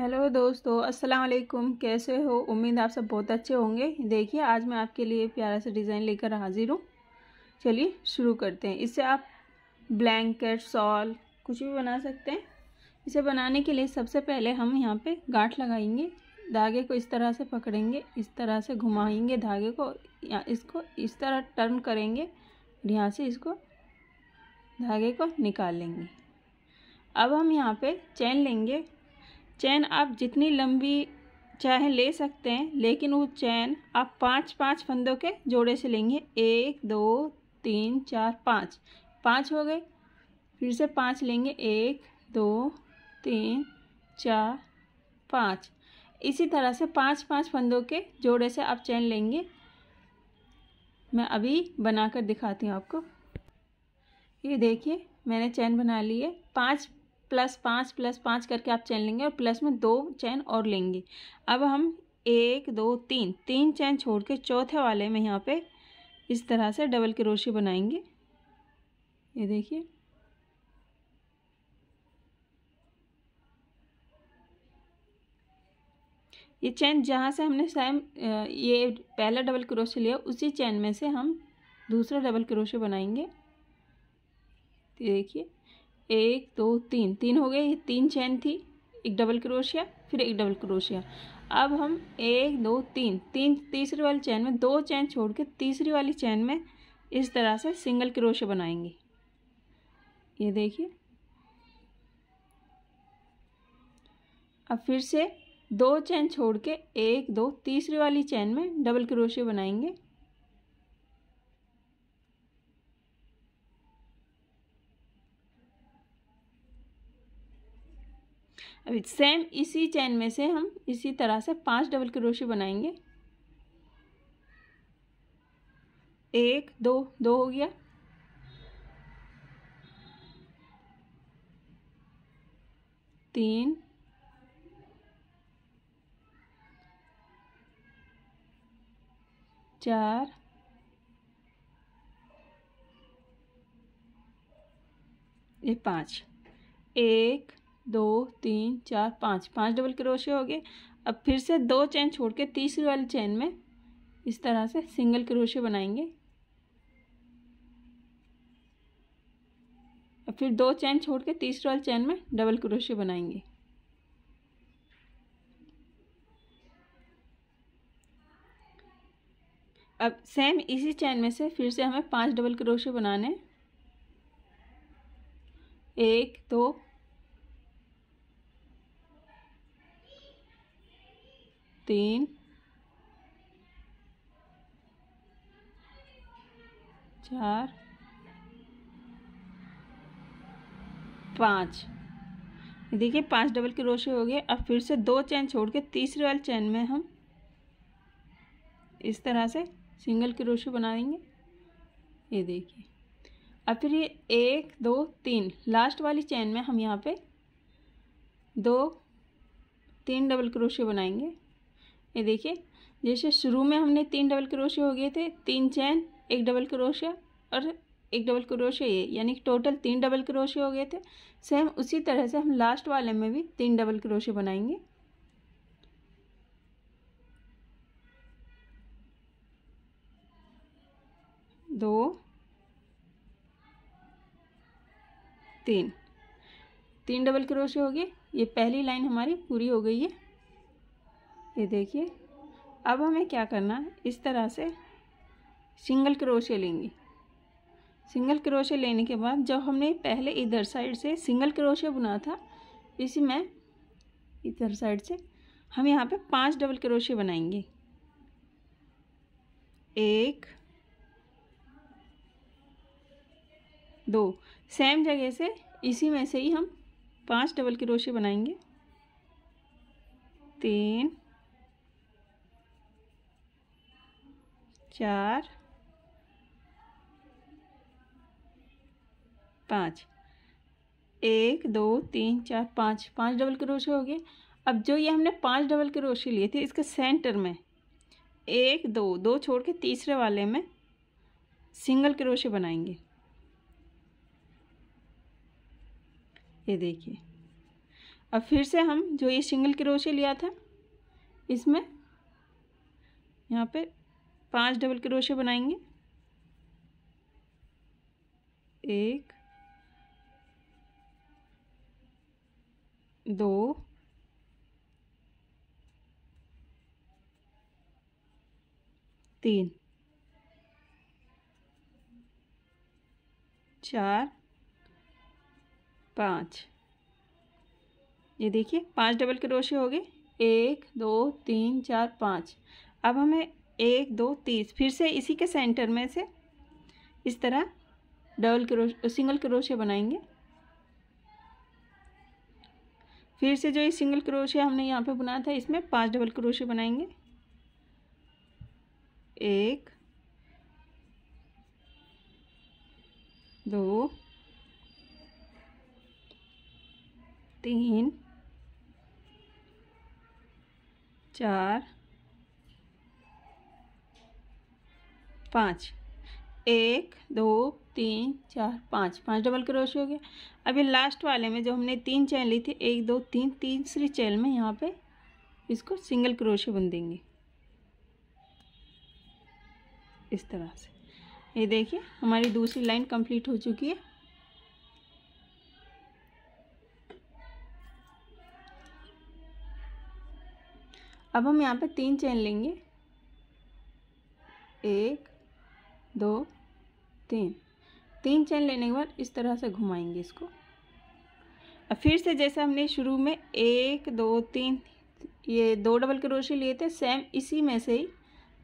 hello दोस्तों अस्सलाम वालेकुम कैसे हो उम्मीद आप सब बहुत अच्छे होंगे देखिए आज मैं आपके लिए प्यारा सा डिज़ाइन लेकर हाजिर हूँ चलिए शुरू करते हैं इससे आप ब्लैंकेट सॉल कुछ भी बना सकते हैं इसे बनाने के लिए सबसे पहले हम यहाँ पे गांठ लगाएंगे धागे को इस तरह से पकड़ेंगे इस तरह से घुमाएंगे धागे को या इसको इस तरह टर्न करेंगे यहाँ से इसको धागे को निकाल लेंगे अब हम यहाँ पे चैन लेंगे चैन आप जितनी लंबी चाहे ले सकते हैं लेकिन वो चैन आप पांच पांच फंदों के जोड़े से लेंगे एक दो तीन चार पाँच पाँच हो गए फिर से पाँच लेंगे एक दो तीन चार पाँच इसी तरह से पांच पांच फंदों के जोड़े से आप चैन लेंगे मैं अभी बनाकर दिखाती हूँ आपको ये देखिए मैंने चैन बना ली है पाँच प्लस पाँच प्लस पाँच करके आप चैन लेंगे और प्लस में दो चैन और लेंगे अब हम एक दो तीन तीन चैन छोड़ के चौथे वाले में यहाँ पे इस तरह से डबल क्रोशी बनाएंगे ये देखिए ये चैन जहाँ से हमने सेम ये पहला डबल क्रोशे लिया उसी चैन में से हम दूसरा डबल क्रोशे बनाएंगे देखिए एक दो तीन तीन हो गए ये तीन चैन थी एक डबल क्रोशिया फिर एक डबल क्रोशिया अब हम एक दो तीन तीन तीसरी वाली चैन में दो चैन छोड़ के तीसरी वाली चैन में इस तरह से सिंगल क्रोशिया बनाएंगे ये देखिए अब फिर से दो चैन छोड़ के एक दो तीसरी वाली चैन में डबल क्रोशिया बनाएंगे अभी सेम इसी चैन में से हम इसी तरह से पांच डबल क्रोशी बनाएंगे एक दो दो हो गया तीन चार ये पाँच एक दो तीन चार पाँच पाँच डबल क्रोशे हो गए अब फिर से दो चैन छोड़ के तीसरी वाली चैन में इस तरह से सिंगल क्रोशे बनाएंगे अब फिर दो चैन छोड़ के तीसरी वाली चैन में डबल क्रोशे बनाएंगे अब सेम इसी चैन में से फिर से हमें पांच डबल क्रोशे बनाने एक दो तीन चार पाँच देखिए पांच डबल के रोशे हो गए अब फिर से दो चैन छोड़ के तीसरे वाले चैन में हम इस तरह से सिंगल के बना बनाएंगे ये देखिए अब फिर ये एक दो तीन लास्ट वाली चैन में हम यहाँ पे दो तीन डबल क्रोशे बनाएंगे ये देखिए जैसे शुरू में हमने तीन डबल क्रोशिया हो गए थे तीन चैन एक डबल क्रोशिया और एक डबल क्रोशिया ये यानी टोटल तीन डबल क्रोशिया हो गए थे सेम उसी तरह से हम लास्ट वाले में भी तीन डबल क्रोशिया बनाएंगे दो तीन तीन डबल क्रोशिया हो गए ये पहली लाइन हमारी पूरी हो गई है ये देखिए अब हमें क्या करना है इस तरह से सिंगल क्रोशे लेंगे सिंगल क्रोशे लेने के बाद जब हमने पहले इधर साइड से सिंगल क्रोशे बुना था इसी में इधर साइड से हम यहाँ पे पांच डबल क्रोशे बनाएंगे एक दो सेम जगह से इसी में से ही हम पांच डबल क्रोशे बनाएंगे तीन चार पाँच एक दो तीन चार पाँच पाँच डबल क्रोशे हो गए अब जो ये हमने पाँच डबल क्रोशे लिए थे इसके सेंटर में एक दो दो छोड़ के तीसरे वाले में सिंगल क्रोशे बनाएंगे ये देखिए अब फिर से हम जो ये सिंगल क्रोशे लिया था इसमें यहाँ पे पांच डबल क्रोशे बनाएंगे एक दो तीन चार पाँच ये देखिए पांच डबल क्रोशे हो गए एक दो तीन चार पाँच अब हमें एक दो तीस फिर से इसी के सेंटर में से इस तरह डबल क्रोश सिंगल क्रोशे बनाएंगे फिर से जो ये सिंगल क्रोशिया हमने यहाँ पे बनाया था इसमें पांच डबल क्रोशे बनाएंगे एक दो तीन चार पाँच एक दो तीन चार पाँच पाँच डबल क्रोश हो गया अभी लास्ट वाले में जो हमने तीन चैन ली थी एक दो तीन तीसरी चैन में यहाँ पे इसको सिंगल क्रोश बुन देंगे इस तरह से ये देखिए हमारी दूसरी लाइन कंप्लीट हो चुकी है अब हम यहाँ पे तीन चैन लेंगे एक दो तीन तीन चैन लेने के बाद इस तरह से घुमाएंगे इसको अब फिर से जैसे हमने शुरू में एक दो तीन ये दो डबल क्रोशे लिए थे सेम इसी में से ही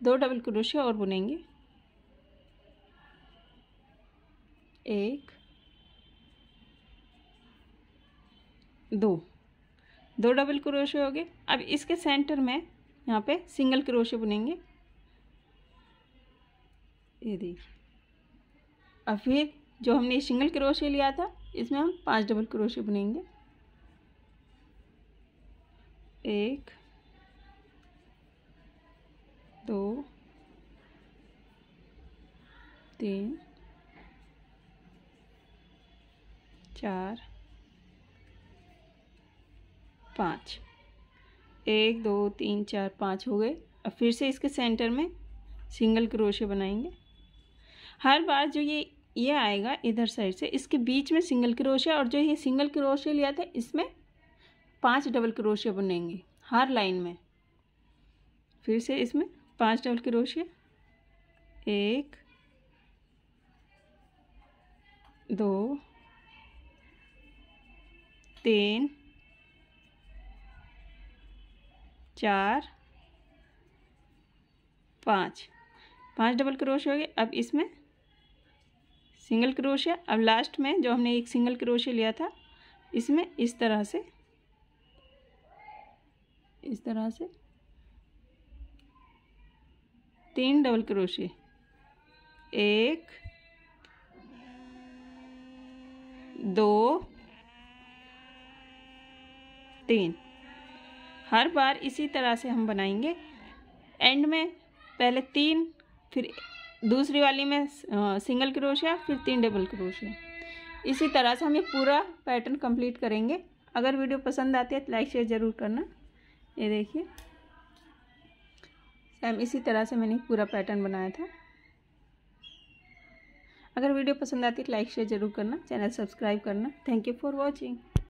दो डबल क्रोशे और बुनेंगे एक दो दो डबल क्रोशे हो गए अब इसके सेंटर में यहाँ पे सिंगल क्रोशे बुनेंगे ये देखिए और फिर जो हमने सिंगल क्रोशे लिया था इसमें हम पांच डबल क्रोशे बनेंगे एक दो तीन चार पाँच एक दो तीन चार पाँच हो गए अब फिर से इसके सेंटर में सिंगल क्रोशे बनाएंगे हर बार जो ये ये आएगा इधर साइड से इसके बीच में सिंगल क्रोशिया और जो ये सिंगल क्रोशिया लिया था इसमें पांच डबल क्रोशिया बुनेंगे हर लाइन में फिर से इसमें पांच डबल क्रोशिया एक दो तीन चार पाँच पाँच डबल क्रोश हो गए अब इसमें सिंगल क्रोशिया अब लास्ट में जो हमने एक सिंगल क्रोशिया लिया था इसमें इस तरह से इस तरह से तीन डबल क्रोशे एक दो तीन हर बार इसी तरह से हम बनाएंगे एंड में पहले तीन फिर दूसरी वाली में सिंगल क्रोशिया फिर तीन डबल क्रोशिया इसी तरह से हम ये पूरा पैटर्न कंप्लीट करेंगे अगर वीडियो पसंद आती है तो लाइक शेयर ज़रूर करना ये देखिए सेम इसी तरह से मैंने पूरा पैटर्न बनाया था अगर वीडियो पसंद आती है तो लाइक शेयर ज़रूर करना चैनल सब्सक्राइब करना थैंक यू फॉर वॉचिंग